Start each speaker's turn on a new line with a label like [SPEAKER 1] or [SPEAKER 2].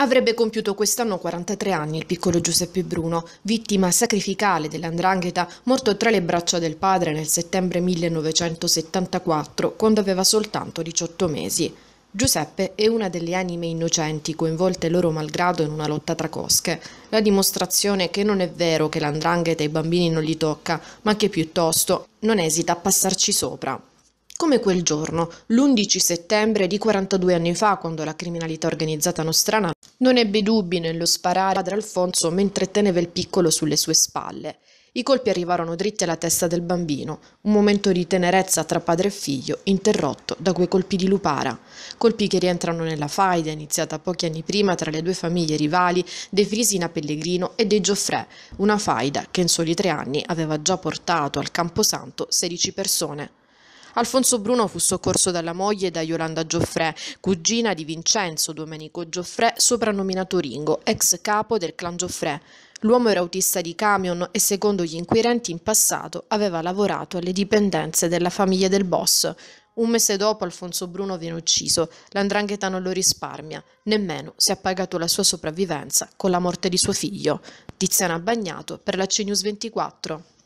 [SPEAKER 1] Avrebbe compiuto quest'anno 43 anni il piccolo Giuseppe Bruno, vittima sacrificale dell'andrangheta, morto tra le braccia del padre nel settembre 1974, quando aveva soltanto 18 mesi. Giuseppe è una delle anime innocenti coinvolte loro malgrado in una lotta tra cosche, la dimostrazione che non è vero che l'andrangheta ai bambini non li tocca, ma che piuttosto non esita a passarci sopra. Come quel giorno, l'11 settembre di 42 anni fa, quando la criminalità organizzata nostrana non ebbe dubbi nello sparare a padre Alfonso mentre teneva il piccolo sulle sue spalle. I colpi arrivarono dritti alla testa del bambino, un momento di tenerezza tra padre e figlio, interrotto da quei colpi di lupara, colpi che rientrano nella faida iniziata pochi anni prima tra le due famiglie rivali dei Frisina Pellegrino e dei Gioffrè, una faida che in soli tre anni aveva già portato al Camposanto 16 persone. Alfonso Bruno fu soccorso dalla moglie da Yolanda Gioffrè, cugina di Vincenzo Domenico Gioffrè, soprannominato Ringo, ex capo del clan Gioffrè. L'uomo era autista di camion e secondo gli inquirenti in passato aveva lavorato alle dipendenze della famiglia del boss. Un mese dopo Alfonso Bruno viene ucciso, l'andrangheta non lo risparmia, nemmeno si è pagato la sua sopravvivenza con la morte di suo figlio. Tiziana Bagnato per la CNews 24.